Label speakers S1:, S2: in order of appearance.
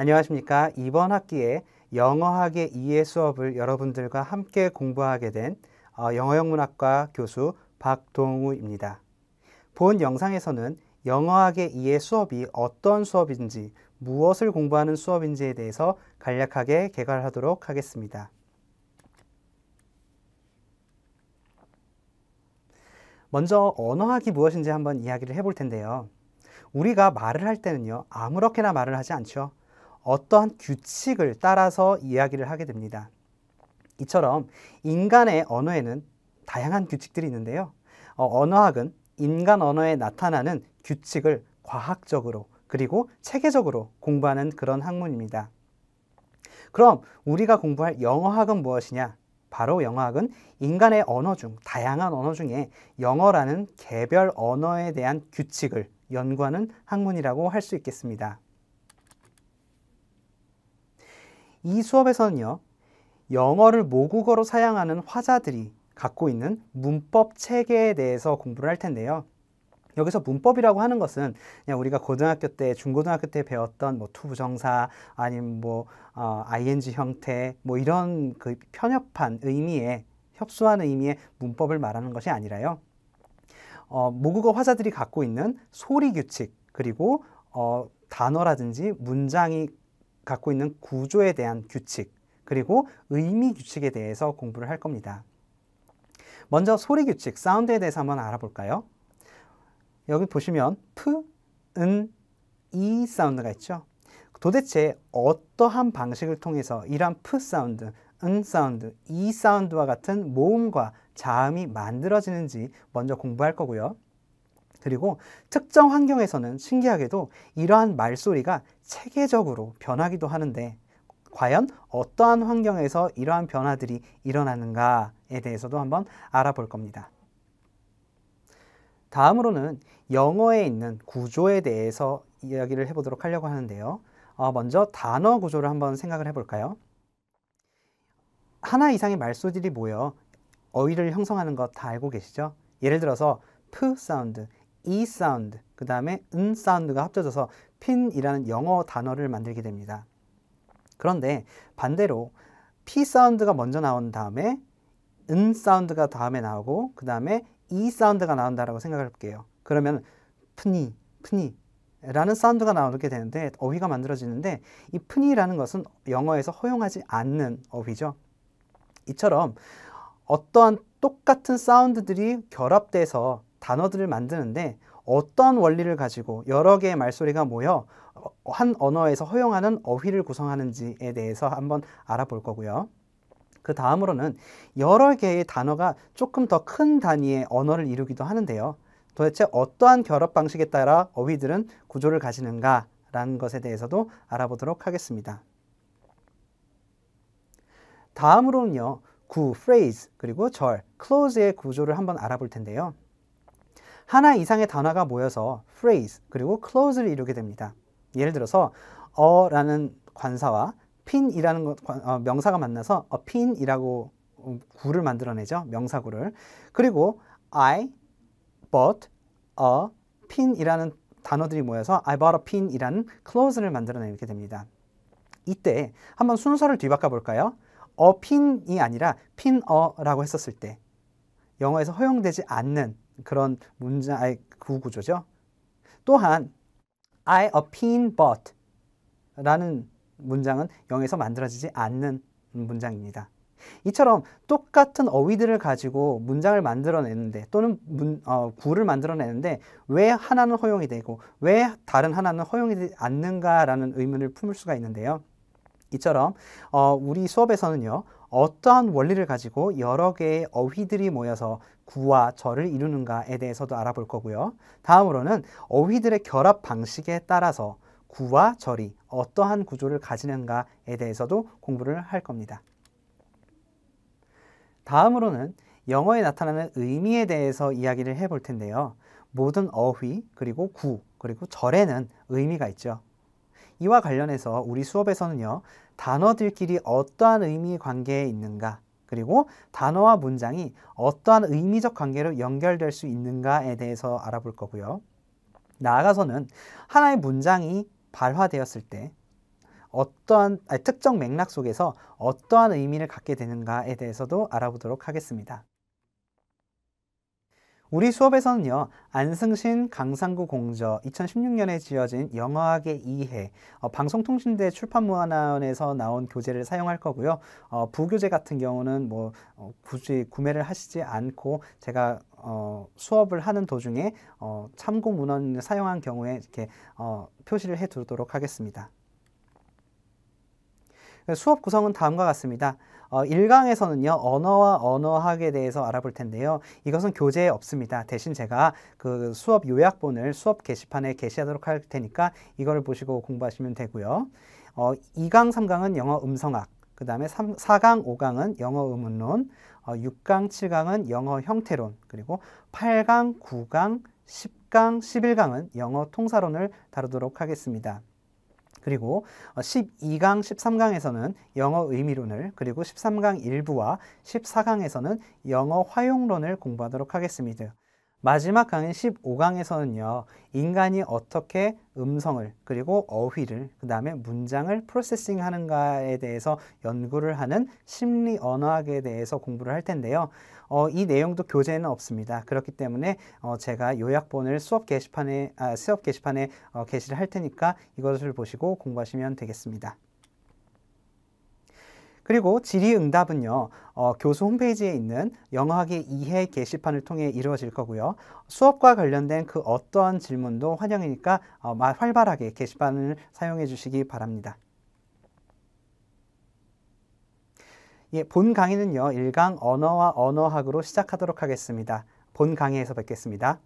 S1: 안녕하십니까. 이번 학기에 영어학의 이해 수업을 여러분들과 함께 공부하게 된 어, 영어영문학과 교수 박동우입니다. 본 영상에서는 영어학의 이해 수업이 어떤 수업인지 무엇을 공부하는 수업인지에 대해서 간략하게 개괄하도록 하겠습니다. 먼저 언어학이 무엇인지 한번 이야기를 해볼 텐데요. 우리가 말을 할 때는요, 아무렇게나 말을 하지 않죠. 어떠한 규칙을 따라서 이야기를 하게 됩니다. 이처럼 인간의 언어에는 다양한 규칙들이 있는데요. 어, 언어학은 인간 언어에 나타나는 규칙을 과학적으로 그리고 체계적으로 공부하는 그런 학문입니다. 그럼 우리가 공부할 영어학은 무엇이냐? 바로 영어학은 인간의 언어 중 다양한 언어 중에 영어라는 개별 언어에 대한 규칙을 연구하는 학문이라고 할 수 있겠습니다. 이 수업에서는요, 영어를 모국어로 사용하는 화자들이 갖고 있는 문법 체계에 대해서 공부를 할 텐데요. 여기서 문법이라고 하는 것은 그냥 우리가 고등학교 때, 중고등학교 때 배웠던 뭐 투부정사 아니면 뭐 어, ing 형태 뭐 이런 그 편협한 의미에 협소한 의미의 문법을 말하는 것이 아니라요. 어, 모국어 화자들이 갖고 있는 소리 규칙 그리고 어, 단어라든지 문장이 갖고 있는 구조에 대한 규칙 그리고 의미 규칙에 대해서 공부를 할 겁니다. 먼저 소리 규칙, 사운드에 대해서 한번 알아볼까요? 여기 보시면 푸, 은, 이 사운드가 있죠. 도대체 어떠한 방식을 통해서 이러한 푸 사운드, 은 사운드, 이 사운드와 같은 모음과 자음이 만들어지는지 먼저 공부할 거고요. 그리고 특정 환경에서는 신기하게도 이러한 말소리가 체계적으로 변하기도 하는데 과연 어떠한 환경에서 이러한 변화들이 일어나는가에 대해서도 한번 알아볼 겁니다. 다음으로는 영어에 있는 구조에 대해서 이야기를 해보도록 하려고 하는데요. 어, 먼저 단어 구조를 한번 생각을 해볼까요? 하나 이상의 말소들이 모여 어휘를 형성하는 것 다 알고 계시죠? 예를 들어서 푸 사운드, 이 사운드, 그 다음에 은 사운드가 합쳐져서 핀이라는 영어 단어를 만들게 됩니다. 그런데 반대로 P 사운드가 먼저 나온 다음에 은 사운드가 다음에 나오고 그 다음에 이 사운드가 나온다라고 생각을할게요 그러면 푸니, 푸니 라는 사운드가 나오게 되는데 어휘가 만들어지는데 이 푸니라는 것은 영어에서 허용하지 않는 어휘죠. 이처럼 어떠한 똑같은 사운드들이 결합돼서 단어들을 만드는데 어떤 원리를 가지고 여러 개의 말소리가 모여 한 언어에서 허용하는 어휘를 구성하는지에 대해서 한번 알아볼 거고요. 그 다음으로는 여러 개의 단어가 조금 더 큰 단위의 언어를 이루기도 하는데요. 도대체 어떠한 결합 방식에 따라 어휘들은 구조를 가지는가라는 것에 대해서도 알아보도록 하겠습니다. 다음으로는요. 구, phrase, 그리고 절, close의 구조를 한번 알아볼 텐데요. 하나 이상의 단어가 모여서 phrase 그리고 close를 이루게 됩니다. 예를 들어서 어라는 관사와 pin이라는 어, 명사가 만나서 a pin이라고 구를 만들어내죠. 명사구를. 그리고 I bought a pin이라는 단어들이 모여서 I bought a pin이라는 close를 만들어내게 됩니다. 이때 한번 순서를 뒤바꿔 볼까요? a pin이 아니라 pin a라고 했었을 때 영어에서 허용되지 않는 그런 문장 구구조죠. 또한 I a pin but 라는 문장은 영에서 어 만들어지지 않는 문장입니다. 이처럼 똑같은 어휘들을 가지고 문장을 만들어내는데 또는 문, 어, 구를 만들어내는데 왜 하나는 허용이 되고 왜 다른 하나는 허용이 되지 않는가라는 의문을 품을 수가 있는데요. 이처럼 어, 우리 수업에서는요. 어떠한 원리를 가지고 여러 개의 어휘들이 모여서 구와 절을 이루는가에 대해서도 알아볼 거고요. 다음으로는 어휘들의 결합 방식에 따라서 구와 절이 어떠한 구조를 가지는가에 대해서도 공부를 할 겁니다. 다음으로는 영어에 나타나는 의미에 대해서 이야기를 해볼 텐데요. 모든 어휘 그리고 구 그리고 절에는 의미가 있죠. 이와 관련해서 우리 수업에서는요, 단어들끼리 어떠한 의미 관계에 있는가, 그리고 단어와 문장이 어떠한 의미적 관계로 연결될 수 있는가에 대해서 알아볼 거고요. 나아가서는 하나의 문장이 발화되었을 때 어떠한 아니, 특정 맥락 속에서 어떠한 의미를 갖게 되는가에 대해서도 알아보도록 하겠습니다. 우리 수업에서는요, 안승신 강상구 공저 2016년에 지어진 영어학의 이해, 어, 방송통신대 출판문화원에서 나온 교재를 사용할 거고요. 어, 부교재 같은 경우는 뭐 어, 굳이 구매를 하시지 않고 제가 어, 수업을 하는 도중에 어, 참고 문헌을 사용한 경우에 이렇게 어, 표시를 해두도록 하겠습니다. 수업 구성은 다음과 같습니다. 어, 1강에서는요 언어와 언어학에 대해서 알아볼 텐데요 이것은 교재에 없습니다 대신 제가 그 수업 요약본을 수업 게시판에 게시하도록 할 테니까 이거를 보시고 공부하시면 되고요 어, 2강 3강은 영어 음성학 그 다음에 4강 5강은 영어 음운론 어, 6강 7강은 영어 형태론 그리고 8강 9강 10강 11강은 영어 통사론을 다루도록 하겠습니다 그리고 12강, 어, 13강에서는 영어 의미론을 그리고 13강 일부와 14강에서는 영어 화용론을 공부하도록 하겠습니다. 마지막 강의 15강에서는요. 인간이 어떻게 음성을 그리고 어휘를 그 다음에 문장을 프로세싱 하는가에 대해서 연구를 하는 심리 언어학에 대해서 공부를 할 텐데요. 어, 이 내용도 교재에는 없습니다. 그렇기 때문에 어, 제가 요약본을 수업 게시판에 아, 수업 게시판에 어, 게시를 할 테니까 이것을 보시고 공부하시면 되겠습니다. 그리고 질의응답은요. 어, 교수 홈페이지에 있는 영어학의 이해 게시판을 통해 이루어질 거고요. 수업과 관련된 그 어떠한 질문도 환영이니까 어, 활발하게 게시판을 사용해 주시기 바랍니다. 예, 본 강의는요. 1강 언어와 언어학으로 시작하도록 하겠습니다. 본 강의에서 뵙겠습니다.